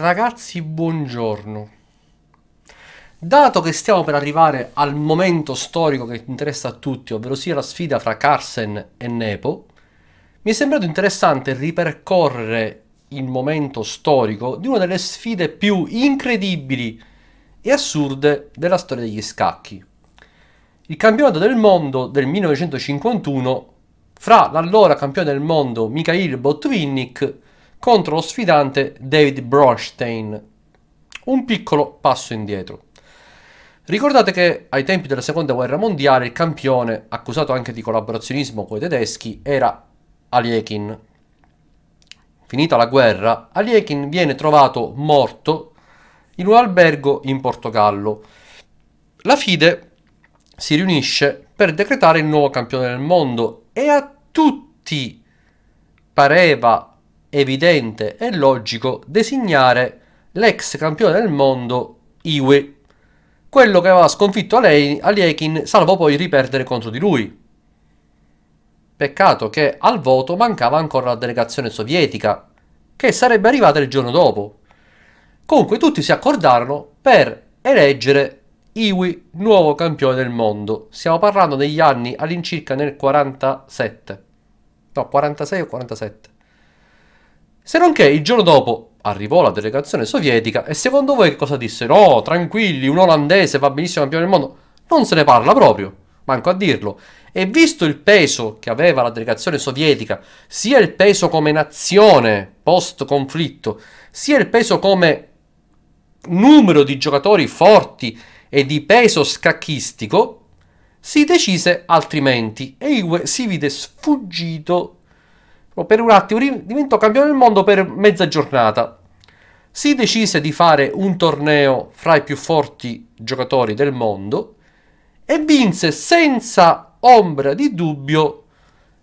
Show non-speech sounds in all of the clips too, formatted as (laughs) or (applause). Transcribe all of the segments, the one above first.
Ragazzi, buongiorno. Dato che stiamo per arrivare al momento storico che interessa a tutti, ovvero sia la sfida fra Carsen e Nepo, mi è sembrato interessante ripercorrere il momento storico di una delle sfide più incredibili e assurde della storia degli scacchi. Il campionato del mondo del 1951 fra l'allora campione del mondo Mikhail Botvinnik contro lo sfidante David Bronstein. Un piccolo passo indietro. Ricordate che ai tempi della seconda guerra mondiale il campione, accusato anche di collaborazionismo con i tedeschi, era Aliekin. Finita la guerra, Aliekin viene trovato morto in un albergo in Portogallo. La FIDE si riunisce per decretare il nuovo campione del mondo e a tutti pareva evidente e logico designare l'ex campione del mondo Iwe, quello che aveva sconfitto Aliekin salvo poi riperdere contro di lui. Peccato che al voto mancava ancora la delegazione sovietica, che sarebbe arrivata il giorno dopo. Comunque tutti si accordarono per eleggere Iwi nuovo campione del mondo. Stiamo parlando degli anni all'incirca nel 47. No, 46 o 47. Se non che il giorno dopo arrivò la delegazione sovietica e secondo voi che cosa disse? No, tranquilli, un olandese va benissimo campione del mondo. Non se ne parla proprio, manco a dirlo. E visto il peso che aveva la delegazione sovietica, sia il peso come nazione post conflitto, sia il peso come numero di giocatori forti e di peso scacchistico, si decise altrimenti e si vide sfuggito Oh, per un attimo diventò campione del mondo per mezza giornata. Si decise di fare un torneo fra i più forti giocatori del mondo e vinse senza ombra di dubbio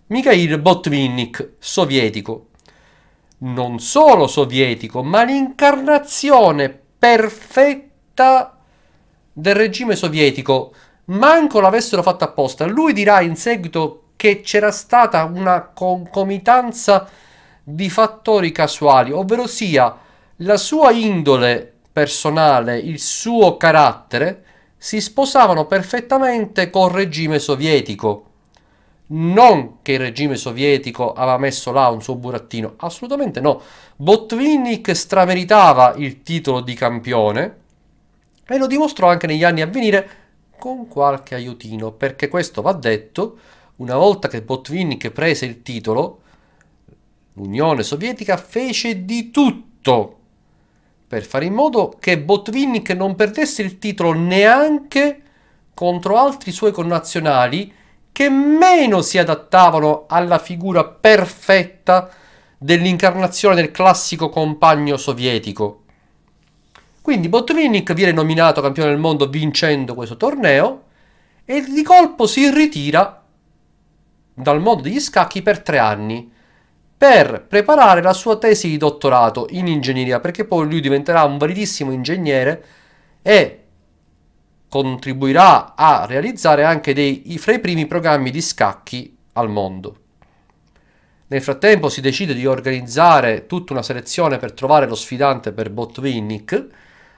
Mikhail Botvinnik, sovietico. Non solo sovietico, ma l'incarnazione perfetta del regime sovietico. Manco l'avessero fatto apposta. Lui dirà in seguito che c'era stata una concomitanza di fattori casuali, ovvero sia la sua indole personale, il suo carattere, si sposavano perfettamente col regime sovietico. Non che il regime sovietico aveva messo là un suo burattino, assolutamente no. Botvinnik strameritava il titolo di campione e lo dimostrò anche negli anni a venire con qualche aiutino, perché questo va detto, una volta che Botvinnik prese il titolo, l'Unione Sovietica fece di tutto per fare in modo che Botvinnik non perdesse il titolo neanche contro altri suoi connazionali che meno si adattavano alla figura perfetta dell'incarnazione del classico compagno sovietico. Quindi Botvinnik viene nominato campione del mondo vincendo questo torneo e di colpo si ritira dal mondo degli scacchi per tre anni per preparare la sua tesi di dottorato in ingegneria, perché poi lui diventerà un validissimo ingegnere e contribuirà a realizzare anche dei, fra i primi programmi di scacchi al mondo. Nel frattempo si decide di organizzare tutta una selezione per trovare lo sfidante per Botvinnik.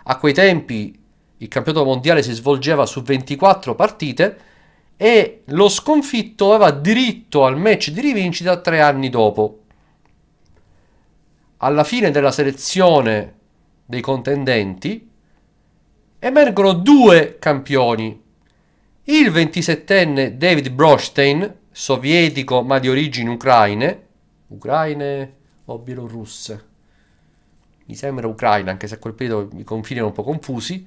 A quei tempi il campionato mondiale si svolgeva su 24 partite e lo sconfitto aveva diritto al match di rivincita tre anni dopo. Alla fine della selezione dei contendenti emergono due campioni. Il 27enne David Brostein, sovietico ma di origini ucraine, ucraine o bielorusse, mi sembra ucraina anche se a quel periodo i confini erano un po' confusi,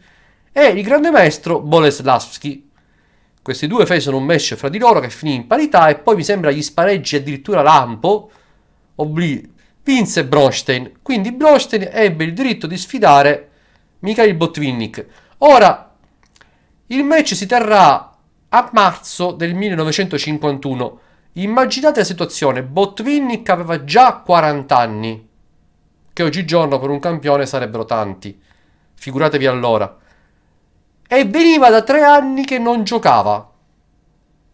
e il grande maestro Boleslavski, questi due fecero un match fra di loro che finì in parità e poi mi sembra gli spareggi addirittura Lampo. Obli- vinse Bronstein. Quindi Bronstein ebbe il diritto di sfidare Mikhail Botvinnik. Ora, il match si terrà a marzo del 1951. Immaginate la situazione, Botvinnik aveva già 40 anni, che oggigiorno per un campione sarebbero tanti. Figuratevi allora e veniva da tre anni che non giocava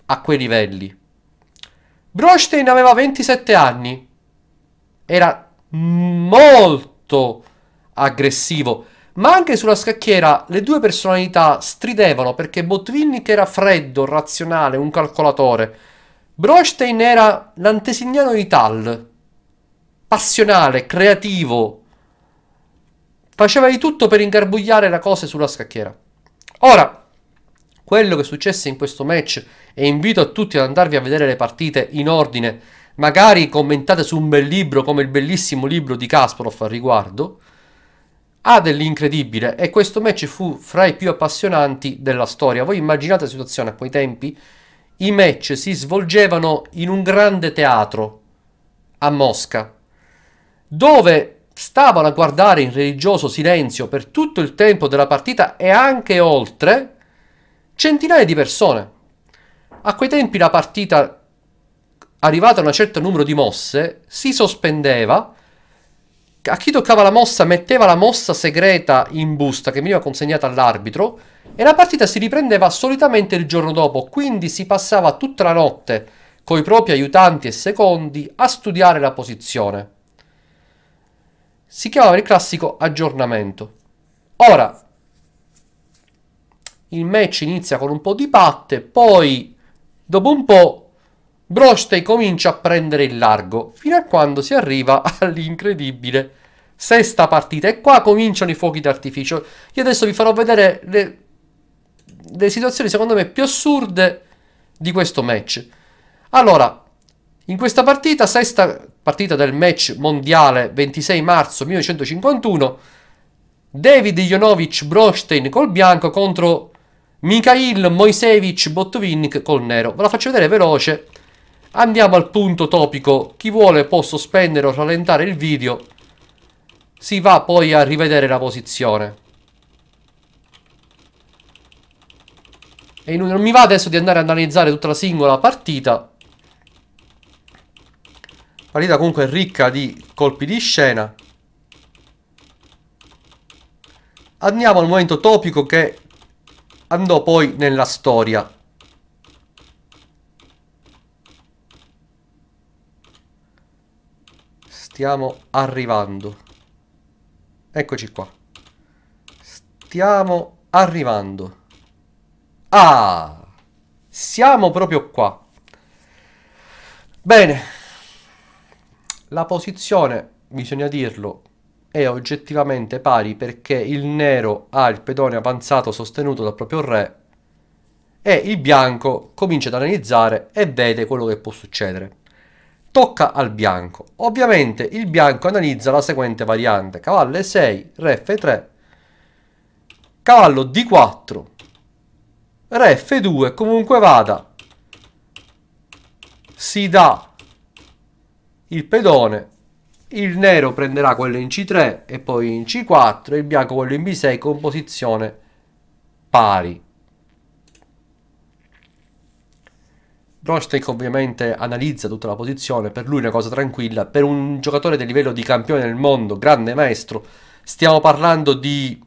a quei livelli. Brostein aveva 27 anni, era molto aggressivo, ma anche sulla scacchiera le due personalità stridevano perché Botvinnik era freddo, razionale, un calcolatore. Brostein era l'antesignano di Tal, passionale, creativo, faceva di tutto per ingarbugliare la cosa sulla scacchiera. Ora, quello che successe in questo match, e invito a tutti ad andarvi a vedere le partite in ordine, magari commentate su un bel libro come il bellissimo libro di Kasparov al riguardo, ha dell'incredibile e questo match fu fra i più appassionanti della storia. Voi immaginate la situazione a quei tempi? I match si svolgevano in un grande teatro a Mosca, dove stavano a guardare in religioso silenzio per tutto il tempo della partita e anche oltre centinaia di persone. A quei tempi la partita, arrivata a un certo numero di mosse, si sospendeva. A chi toccava la mossa metteva la mossa segreta in busta che veniva consegnata all'arbitro e la partita si riprendeva solitamente il giorno dopo, quindi si passava tutta la notte con i propri aiutanti e secondi a studiare la posizione si chiamava il classico aggiornamento. Ora, il match inizia con un po' di patte, poi dopo un po' Brostei comincia a prendere il largo, fino a quando si arriva (laughs) all'incredibile sesta partita. E qua cominciano i fuochi d'artificio. Io adesso vi farò vedere le, le situazioni secondo me più assurde di questo match. Allora, in questa partita, sesta partita del match mondiale 26 marzo 1951, David Jonovic Brostein col bianco contro Mikhail Moisevich Botvinnik col nero. Ve la faccio vedere veloce. Andiamo al punto topico. Chi vuole può sospendere o rallentare il video. Si va poi a rivedere la posizione. E non mi va adesso di andare ad analizzare tutta la singola partita Partita comunque ricca di colpi di scena. Andiamo al momento topico che andò poi nella storia. Stiamo arrivando. Eccoci qua. Stiamo arrivando. Ah! Siamo proprio qua. Bene. La posizione, bisogna dirlo, è oggettivamente pari perché il nero ha il pedone avanzato sostenuto dal proprio re e il bianco comincia ad analizzare e vede quello che può succedere. Tocca al bianco. Ovviamente il bianco analizza la seguente variante. Cavallo E6, re F3, cavallo D4, re F2, comunque vada. Si dà il pedone, il nero prenderà quello in C3 e poi in C4, il bianco quello in B6 con posizione pari. Brosteck ovviamente analizza tutta la posizione, per lui è una cosa tranquilla, per un giocatore del livello di campione del mondo, grande maestro, stiamo parlando di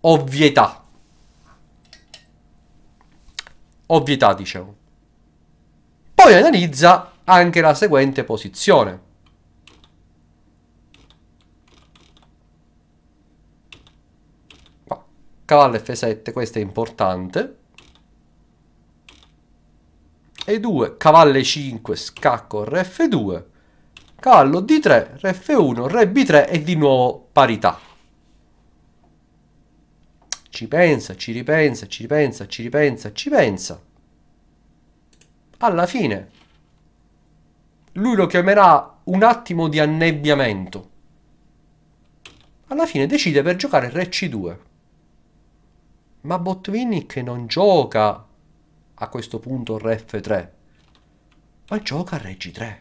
ovvietà. Ovvietà, dicevo. Poi analizza anche la seguente posizione. Cavallo F7, questo è importante. E2, cavallo 5, scacco Re f 2 cavallo D3, Re f 1 Re B3 e di nuovo parità. Ci pensa, ci ripensa, ci ripensa, ci ripensa, ci pensa. Alla fine lui lo chiamerà un attimo di annebbiamento. Alla fine decide per giocare Re C2. Ma Botvinnik non gioca a questo punto Re F3, ma gioca Re G3.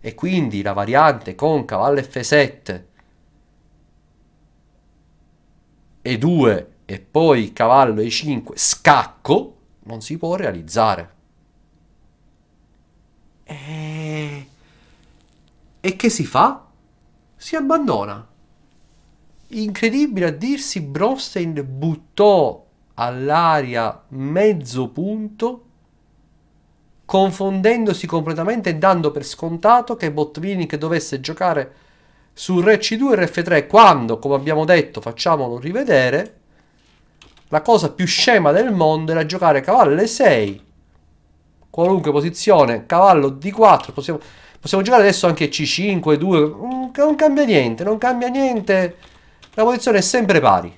E quindi la variante con cavallo F7 E2 e poi cavallo E5 scacco non si può realizzare. E... Eh. e che si fa? Si abbandona. Incredibile a dirsi, Brostein buttò all'aria mezzo punto, confondendosi completamente e dando per scontato che Botvinnik dovesse giocare su Re C2 e Re F3 quando, come abbiamo detto, facciamolo rivedere, la cosa più scema del mondo era giocare cavallo 6 qualunque posizione, cavallo D4, possiamo, possiamo giocare adesso anche C5, 2 mm, non, cambia niente, non cambia niente, la posizione è sempre pari.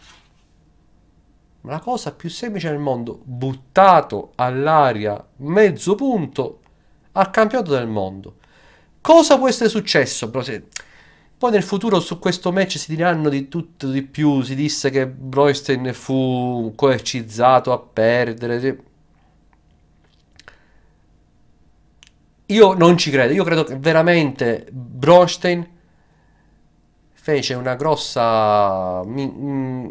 Ma La cosa più semplice del mondo, buttato all'aria mezzo punto al campionato del mondo. Cosa può essere successo? Poi nel futuro su questo match si diranno di tutto di più, si disse che Broystein fu coercizzato a perdere, Io non ci credo, io credo che veramente Bronstein fece una grossa... Mi, mm,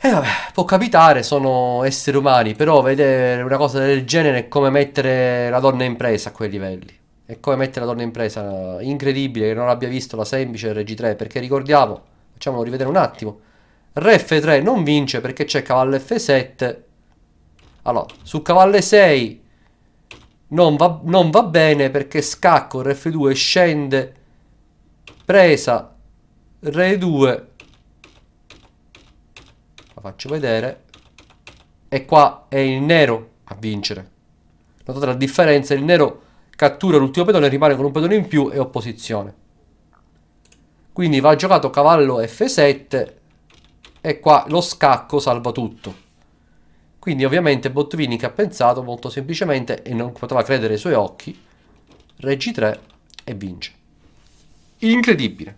E eh, vabbè, può capitare, sono esseri umani, però vedere una cosa del genere è come mettere la donna in presa a quei livelli. È come mettere la donna in presa. Incredibile che non abbia visto la semplice RG3, perché ricordiamo, facciamolo rivedere un attimo, Re F3 non vince perché c'è cavallo F7 allora, su cavallo 6 non va, non va bene perché scacco, Rf2 scende, presa, re 2. La faccio vedere. E qua è il nero a vincere. Notate la differenza, il nero cattura l'ultimo pedone, rimane con un pedone in più e opposizione. Quindi va giocato cavallo F7 e qua lo scacco salva tutto. Quindi ovviamente Botvinnik ha pensato molto semplicemente e non poteva credere ai suoi occhi, reggi 3 e vince. Incredibile.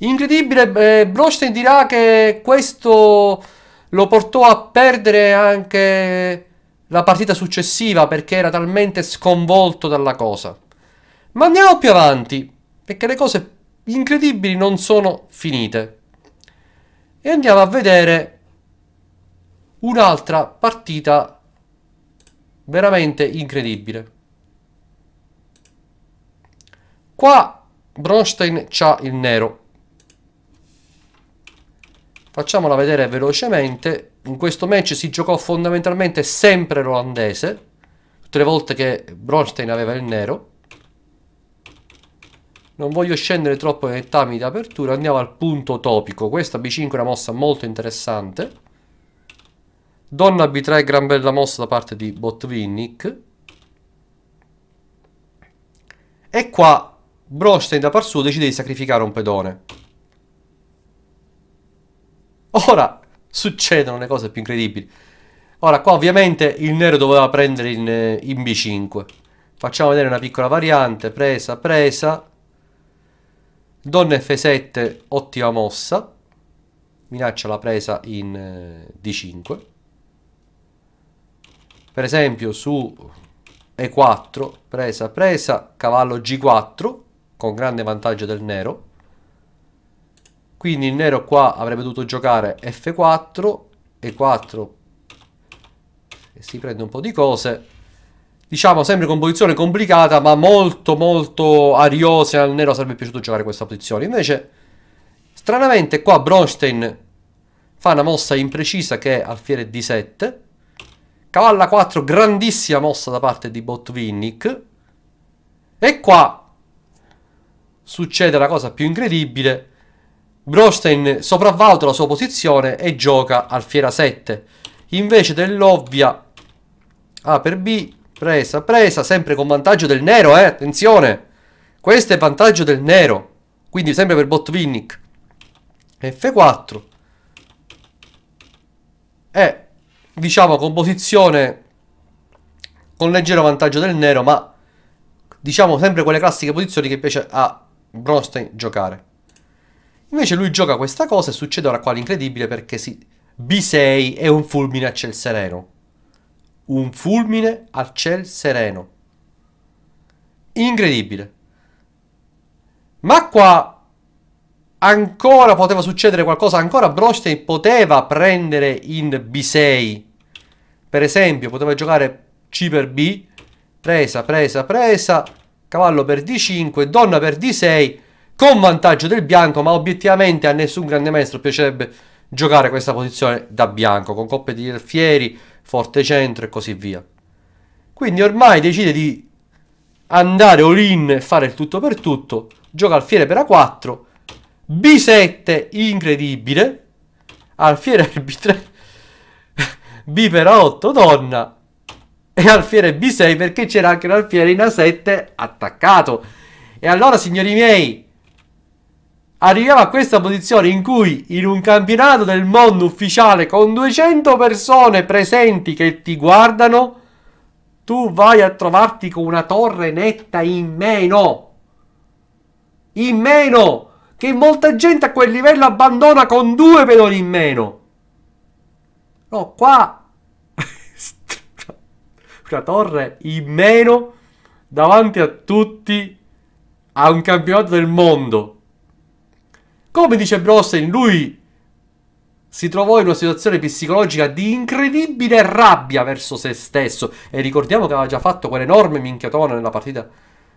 Incredibile, eh, Brostein dirà che questo lo portò a perdere anche la partita successiva perché era talmente sconvolto dalla cosa. Ma andiamo più avanti, perché le cose incredibili non sono finite. E andiamo a vedere Un'altra partita veramente incredibile. Qua Bronstein c'ha il nero. Facciamola vedere velocemente. In questo match si giocò fondamentalmente sempre l'olandese. Tutte le volte che Bronstein aveva il nero. Non voglio scendere troppo nei dettagli di apertura. Andiamo al punto topico. Questa B5 è una mossa molto interessante. Donna b 3, gran bella mossa da parte di Botvinnik. E qua Brostein da par suo decide di sacrificare un pedone. Ora succedono le cose più incredibili. Ora qua ovviamente il nero doveva prendere in, eh, in B5. Facciamo vedere una piccola variante. Presa, presa. Donna F7, ottima mossa. Minaccia la presa in eh, D5 per esempio su E4, presa, presa, cavallo G4, con grande vantaggio del nero. Quindi il nero qua avrebbe dovuto giocare F4, E4, e si prende un po' di cose. Diciamo sempre con posizione complicata, ma molto molto ariosa al nero sarebbe piaciuto giocare questa posizione. Invece, stranamente qua Bronstein fa una mossa imprecisa che è alfiere D7, Cavalla 4, grandissima mossa da parte di Botvinnik. E qua succede la cosa più incredibile. Brostein sopravvaluta la sua posizione e gioca al fiera 7. Invece dell'ovvia A per B, presa, presa, sempre con vantaggio del nero, eh, attenzione. Questo è vantaggio del nero, quindi sempre per Botvinnik. F4. E diciamo composizione con leggero vantaggio del nero, ma diciamo sempre quelle classiche posizioni che piace a Bronstein giocare. Invece lui gioca questa cosa e succede ora qua l'incredibile perché sì, B6 è un fulmine a ciel sereno. Un fulmine a ciel sereno. Incredibile. Ma qua ancora poteva succedere qualcosa, ancora Brostein poteva prendere in B6. Per esempio, poteva giocare C per B, presa, presa, presa, cavallo per D5, donna per D6, con vantaggio del bianco, ma obiettivamente a nessun grande maestro piacerebbe giocare questa posizione da bianco, con coppe di alfieri, forte centro e così via. Quindi ormai decide di andare all-in e fare il tutto per tutto, gioca alfiere per A4, B7 incredibile, alfiere B3, B per a 8 donna e alfiere B6 perché c'era anche l'alfiere in A7 attaccato. E allora signori miei, arriviamo a questa posizione in cui in un campionato del mondo ufficiale con 200 persone presenti che ti guardano, tu vai a trovarti con una torre netta in meno. In meno! che molta gente a quel livello abbandona con due pedoni in meno. No, qua (laughs) una torre in meno davanti a tutti a un campionato del mondo. Come dice Brosen, lui si trovò in una situazione psicologica di incredibile rabbia verso se stesso. E ricordiamo che aveva già fatto quell'enorme minchiatona nella partita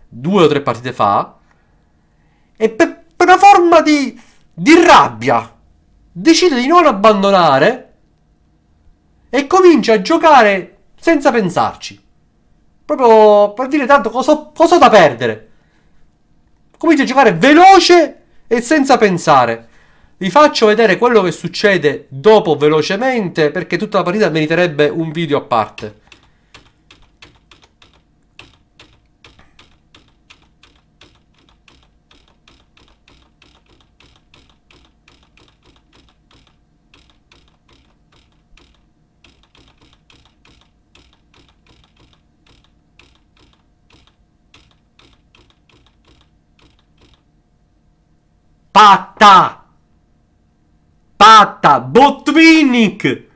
due o tre partite fa. E per per una forma di, di rabbia, decide di non abbandonare e comincia a giocare senza pensarci. Proprio per dire tanto cosa, ho da perdere. Comincia a giocare veloce e senza pensare. Vi faccio vedere quello che succede dopo velocemente perché tutta la partita meriterebbe un video a parte. Patta! Patta! Botvinnik!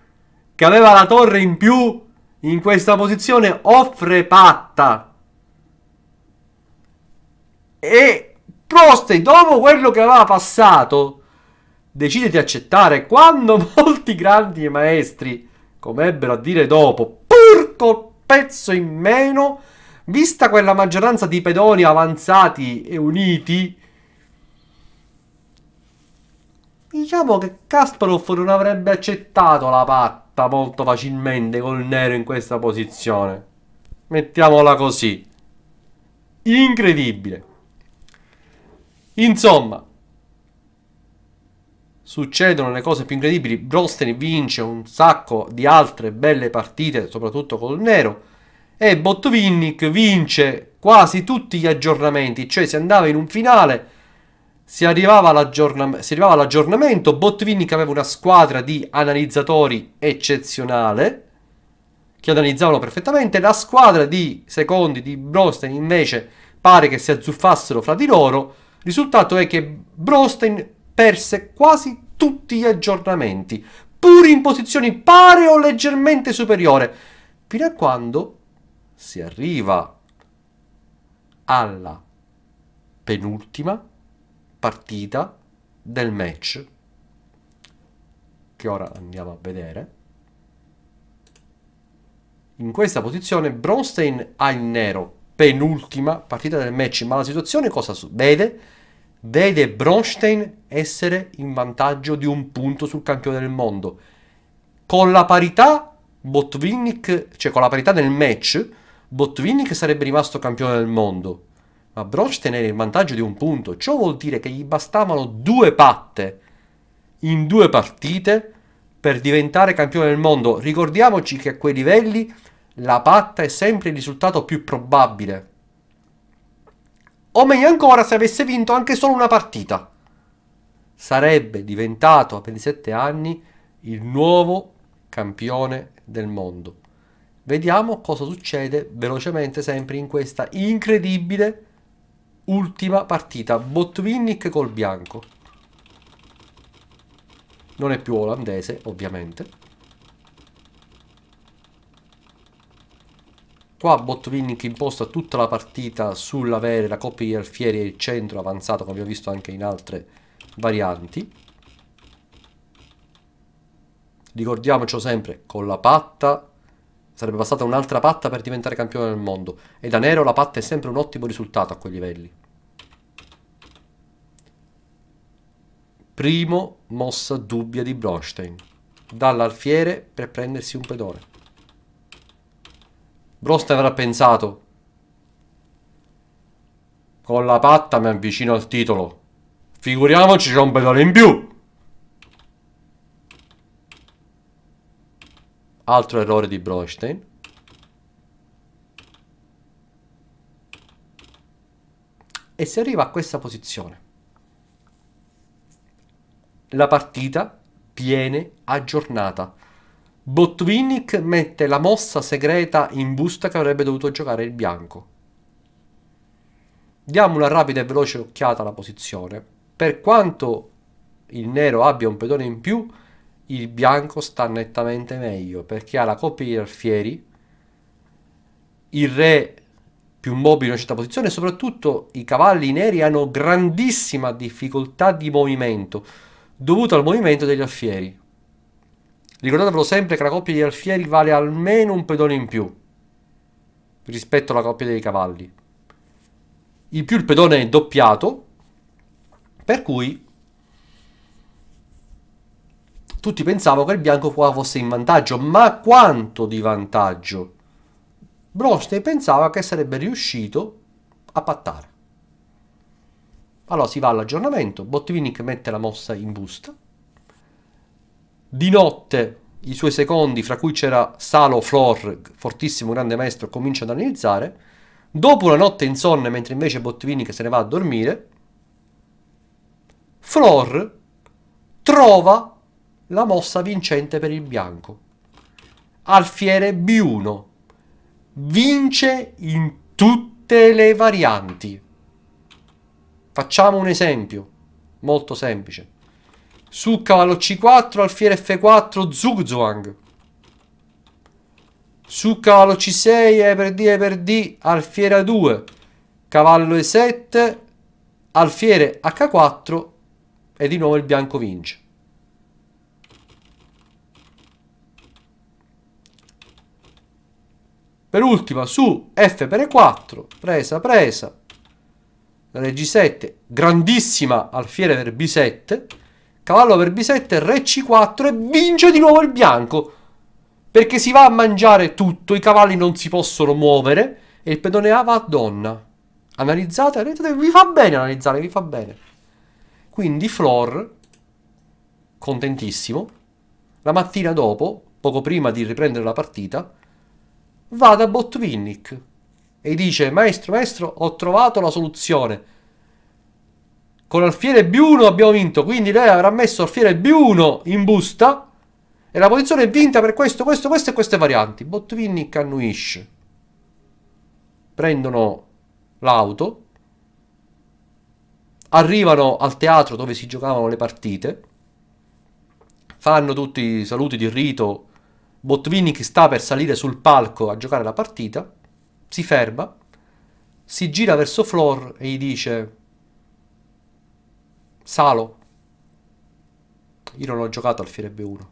Che aveva la torre in più in questa posizione offre Patta. E Proste, dopo quello che aveva passato, decide di accettare quando (laughs) molti grandi maestri, come ebbero a dire dopo, pur col pezzo in meno, vista quella maggioranza di pedoni avanzati e uniti, Diciamo che Kasparov non avrebbe accettato la patta molto facilmente col nero in questa posizione. Mettiamola così. Incredibile. Insomma, succedono le cose più incredibili. Brosten vince un sacco di altre belle partite, soprattutto col nero. E Bottovinnik vince quasi tutti gli aggiornamenti, cioè se andava in un finale si arrivava, si arrivava all'aggiornamento, Bottvini che aveva una squadra di analizzatori eccezionale, che analizzavano perfettamente, la squadra di secondi di Brostein invece pare che si azzuffassero fra di loro, risultato è che Brostein perse quasi tutti gli aggiornamenti, pur in posizioni pare o leggermente superiore, fino a quando si arriva alla penultima partita del match che ora andiamo a vedere. In questa posizione Bronstein ha il nero, penultima partita del match, ma la situazione cosa vede? Vede Bronstein essere in vantaggio di un punto sul campione del mondo. Con la parità Botvinnik, cioè con la parità del match, Botvinnik sarebbe rimasto campione del mondo ma Bronch tenere il vantaggio di un punto. Ciò vuol dire che gli bastavano due patte in due partite per diventare campione del mondo. Ricordiamoci che a quei livelli la patta è sempre il risultato più probabile. O meglio ancora se avesse vinto anche solo una partita. Sarebbe diventato a 27 anni il nuovo campione del mondo. Vediamo cosa succede velocemente sempre in questa incredibile ultima partita, Botvinnik col bianco. Non è più olandese, ovviamente. Qua Botvinnik imposta tutta la partita sull'avere la coppia di alfieri e il centro avanzato, come abbiamo visto anche in altre varianti. ricordiamoci sempre, con la patta sarebbe bastata un'altra patta per diventare campione del mondo e da nero la patta è sempre un ottimo risultato a quei livelli. Primo mossa dubbia di Bronstein. Dall'alfiere per prendersi un pedone. Bronstein avrà pensato. Con la patta mi avvicino al titolo. Figuriamoci c'è un pedone in più. Altro errore di Bronstein. E si arriva a questa posizione la partita viene aggiornata. Botvinnik mette la mossa segreta in busta che avrebbe dovuto giocare il bianco. Diamo una rapida e veloce occhiata alla posizione. Per quanto il nero abbia un pedone in più, il bianco sta nettamente meglio perché ha la coppia di alfieri, il re più mobile in una certa posizione e soprattutto i cavalli neri hanno grandissima difficoltà di movimento dovuto al movimento degli alfieri. Ricordatevelo sempre che la coppia di alfieri vale almeno un pedone in più rispetto alla coppia dei cavalli. In più il pedone è doppiato, per cui tutti pensavano che il bianco qua fosse in vantaggio, ma quanto di vantaggio? Bronstein pensava che sarebbe riuscito a pattare. Allora si va all'aggiornamento, Botvinnik mette la mossa in busta. Di notte i suoi secondi, fra cui c'era Salo Flor, fortissimo grande maestro, comincia ad analizzare. Dopo una notte insonne, mentre invece Botvinnik se ne va a dormire, Flor trova la mossa vincente per il bianco. Alfiere B1 vince in tutte le varianti. Facciamo un esempio, molto semplice. Su cavallo C4, alfiere F4, Zugzwang. Su cavallo C6, E per D, E per D, alfiere A2. Cavallo E7, alfiere H4 e di nuovo il bianco vince. Per ultima su F per E4, presa, presa, re g7, grandissima alfiere per b7, cavallo per b7, re c4 e vince di nuovo il bianco. Perché si va a mangiare tutto, i cavalli non si possono muovere e il pedone A va a donna. Analizzate, analizzate, vi fa bene analizzare, vi fa bene. Quindi Flor, contentissimo, la mattina dopo, poco prima di riprendere la partita, va da Botvinnik e dice maestro maestro ho trovato la soluzione con alfiere B1 abbiamo vinto quindi lei avrà messo alfiere B1 in busta e la posizione è vinta per questo questo questo e queste varianti Botvinnik annuisce prendono l'auto arrivano al teatro dove si giocavano le partite fanno tutti i saluti di rito Botvinnik sta per salire sul palco a giocare la partita si ferma, si gira verso Flor e gli dice Salo, io non ho giocato al Firebbe 1.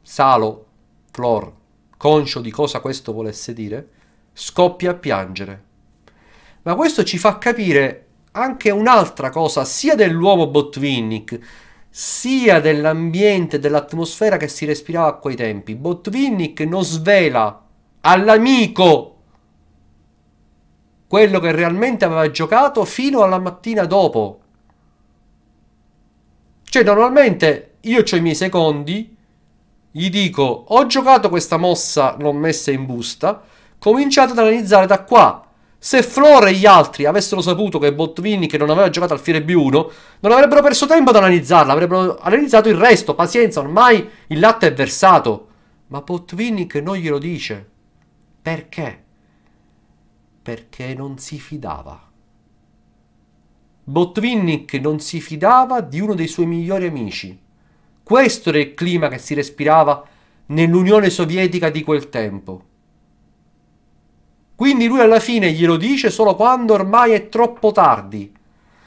Salo, Flor, conscio di cosa questo volesse dire, scoppia a piangere. Ma questo ci fa capire anche un'altra cosa, sia dell'uomo Botvinnik, sia dell'ambiente, dell'atmosfera che si respirava a quei tempi. Botvinnik non svela all'amico quello che realmente aveva giocato fino alla mattina dopo. Cioè, normalmente io ho i miei secondi, gli dico ho giocato questa mossa non messa in busta, cominciate ad analizzare da qua. Se Flora e gli altri avessero saputo che Bottvini, che non aveva giocato al Fiere B1, non avrebbero perso tempo ad analizzarla, avrebbero analizzato il resto. Pazienza, ormai il latte è versato. Ma Bottvini che non glielo dice. Perché? Perché non si fidava. Botvinnik non si fidava di uno dei suoi migliori amici. Questo era il clima che si respirava nell'Unione Sovietica di quel tempo. Quindi lui alla fine glielo dice solo quando ormai è troppo tardi,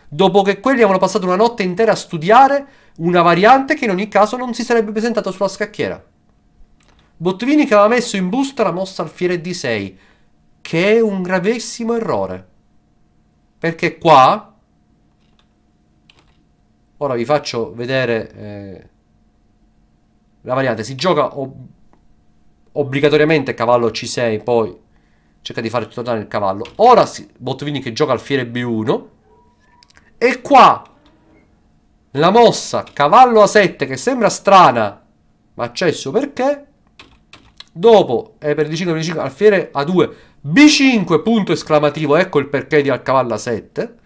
dopo che quelli avevano passato una notte intera a studiare una variante che in ogni caso non si sarebbe presentata sulla scacchiera. Bottrini che aveva messo in busta la mossa alfiere D6, che è un gravissimo errore. Perché qua... Ora vi faccio vedere eh, la variante. Si gioca ob obbligatoriamente cavallo C6, poi cerca di fare tornare il cavallo. Ora si, Bottini che gioca alfiere B1. E qua la mossa cavallo A7 che sembra strana, ma c'è il suo perché Dopo è eh, per D5, B5, alfiere A2, B5, punto esclamativo, ecco il perché di a 7,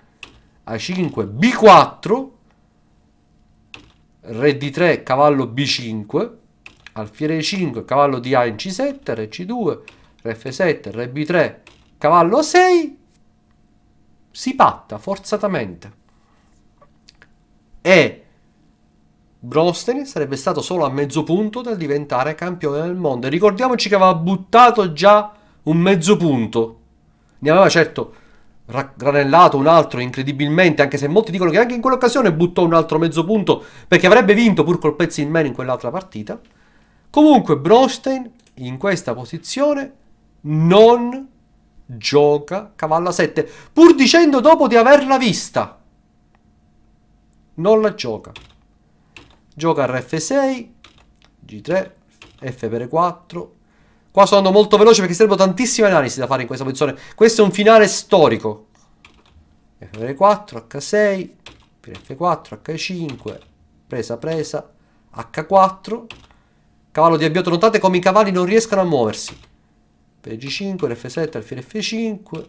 A5, B4, Re D3, cavallo B5, alfiere E5, cavallo di A in C7, Re C2, Re F7, Re B3, cavallo A6, si patta forzatamente. E Bronstein sarebbe stato solo a mezzo punto dal diventare campione del mondo. E ricordiamoci che aveva buttato già un mezzo punto. Ne aveva certo granellato un altro incredibilmente, anche se molti dicono che anche in quell'occasione buttò un altro mezzo punto perché avrebbe vinto pur col pezzo in meno in quell'altra partita. Comunque Bronstein in questa posizione non gioca cavalla 7, pur dicendo dopo di averla vista. Non la gioca gioca rf6 g3 f per 4 qua sto andando molto veloce perché servono tantissime analisi da fare in questa posizione questo è un finale storico f per 4 h6 per f4 h5 presa presa h4 cavallo di abbiotto notate come i cavalli non riescano a muoversi per g5 rf7 alfiere f5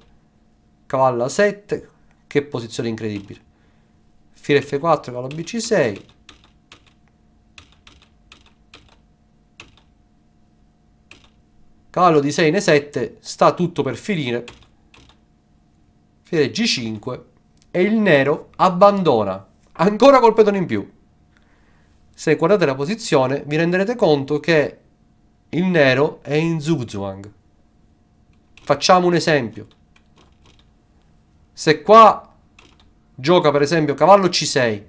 cavallo a7 che posizione incredibile Fiere F4, cavallo BC6, Cavallo di 6 ne 7, sta tutto per finire. Fiere G5 e il nero abbandona, ancora col pedone in più. Se guardate la posizione vi renderete conto che il nero è in zugzwang. Facciamo un esempio. Se qua gioca per esempio cavallo C6,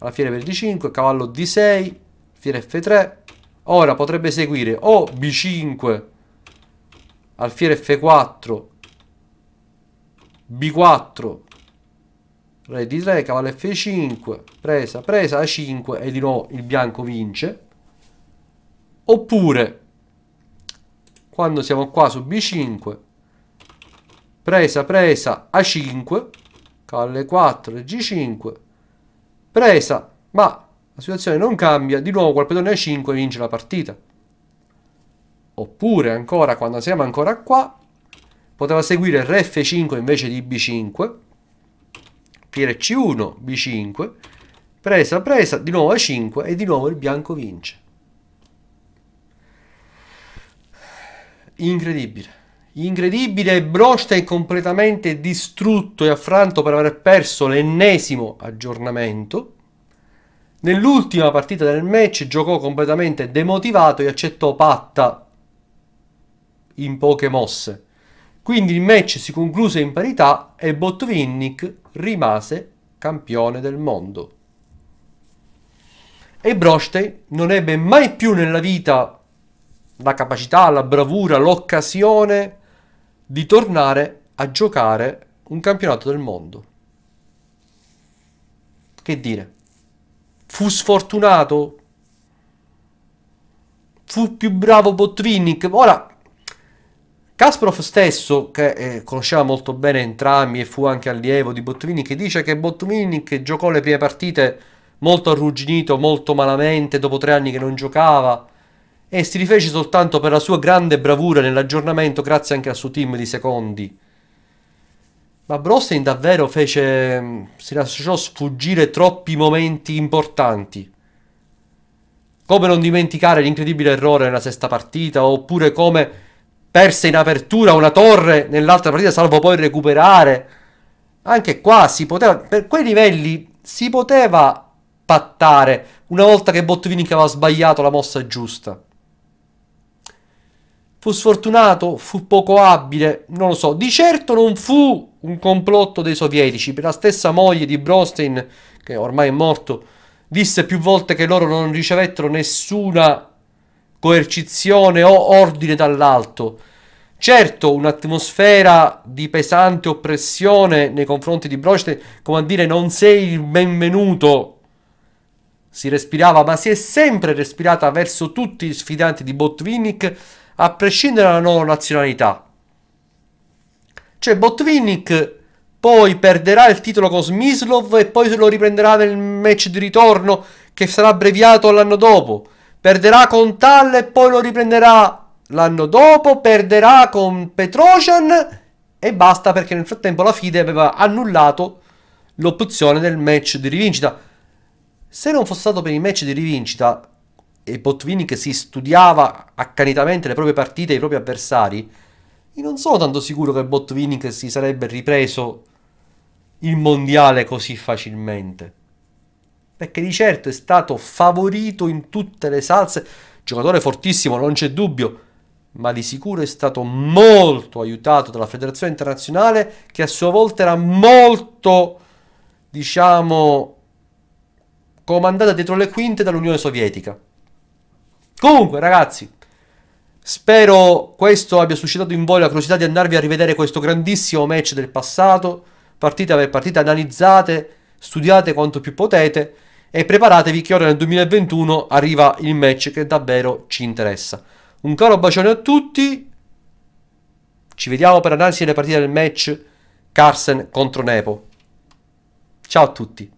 alla fiera per D5, cavallo D6, fiere F3, Ora potrebbe seguire o B5, alfiere F4, B4, re di 3, cavallo F5, presa, presa A5 e di nuovo il bianco vince. Oppure, quando siamo qua su B5, presa, presa A5, cavallo 4 G5, presa, ma la situazione non cambia, di nuovo a 5 vince la partita. Oppure ancora, quando siamo ancora qua, poteva seguire Re F5 invece di B5, Piere C1, B5, presa, presa, di nuovo A5 e di nuovo il bianco vince. Incredibile. Incredibile, è completamente distrutto e affranto per aver perso l'ennesimo aggiornamento Nell'ultima partita del match giocò completamente demotivato e accettò patta in poche mosse. Quindi il match si concluse in parità e Botvinnik rimase campione del mondo. E Brostein non ebbe mai più nella vita la capacità, la bravura, l'occasione di tornare a giocare un campionato del mondo. Che dire? Fu sfortunato? Fu più bravo Botvinnik? Ora, Kasparov stesso, che eh, conosceva molto bene entrambi e fu anche allievo di Botvinnik, dice che Botvinnik giocò le prime partite molto arrugginito, molto malamente, dopo tre anni che non giocava, e si rifece soltanto per la sua grande bravura nell'aggiornamento grazie anche al suo team di secondi. Ma Brostein davvero fece. Mm, si lasciò sfuggire troppi momenti importanti. Come non dimenticare l'incredibile errore nella sesta partita, oppure come perse in apertura una torre nell'altra partita, salvo poi recuperare. Anche qua si poteva. per quei livelli si poteva pattare una volta che Botvinnik aveva sbagliato la mossa giusta. Fu sfortunato, fu poco abile, non lo so. Di certo non fu un complotto dei sovietici. Per la stessa moglie di Brostein, che ormai è morto, disse più volte che loro non ricevettero nessuna coercizione o ordine dall'alto. Certo, un'atmosfera di pesante oppressione nei confronti di Brostein, come a dire non sei il benvenuto, si respirava, ma si è sempre respirata verso tutti gli sfidanti di Botvinnik, a prescindere dalla loro nazionalità. Cioè Botvinnik poi perderà il titolo con Smislov e poi se lo riprenderà nel match di ritorno che sarà abbreviato l'anno dopo. Perderà con Tal e poi lo riprenderà l'anno dopo, perderà con Petrosian e basta perché nel frattempo la FIDE aveva annullato l'opzione del match di rivincita. Se non fosse stato per il match di rivincita e Botvinnik si studiava accanitamente le proprie partite e i propri avversari, io non sono tanto sicuro che Botvinnik si sarebbe ripreso il mondiale così facilmente. Perché di certo è stato favorito in tutte le salse. Giocatore fortissimo, non c'è dubbio. Ma di sicuro è stato molto aiutato dalla federazione internazionale che a sua volta era molto, diciamo, comandata dietro le quinte dall'Unione Sovietica. Comunque, ragazzi, Spero questo abbia suscitato in voi la curiosità di andarvi a rivedere questo grandissimo match del passato, partita per partita, analizzate, studiate quanto più potete e preparatevi che ora nel 2021 arriva il match che davvero ci interessa. Un caro bacione a tutti, ci vediamo per analisi delle partite del match Carson contro Nepo. Ciao a tutti.